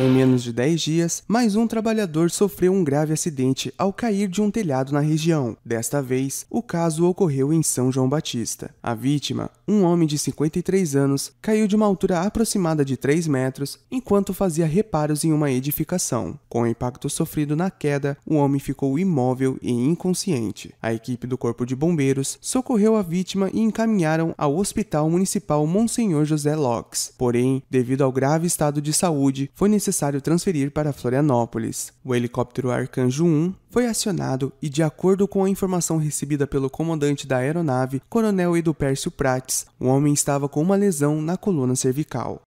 Em menos de 10 dias, mais um trabalhador sofreu um grave acidente ao cair de um telhado na região. Desta vez, o caso ocorreu em São João Batista. A vítima, um homem de 53 anos, caiu de uma altura aproximada de 3 metros enquanto fazia reparos em uma edificação. Com o impacto sofrido na queda, o homem ficou imóvel e inconsciente. A equipe do Corpo de Bombeiros socorreu a vítima e encaminharam ao Hospital Municipal Monsenhor José Locks. Porém, devido ao grave estado de saúde, foi necessário necessário transferir para Florianópolis. O helicóptero Arcanjo 1 foi acionado e, de acordo com a informação recebida pelo comandante da aeronave, Coronel Edu Pércio Prates, o homem estava com uma lesão na coluna cervical.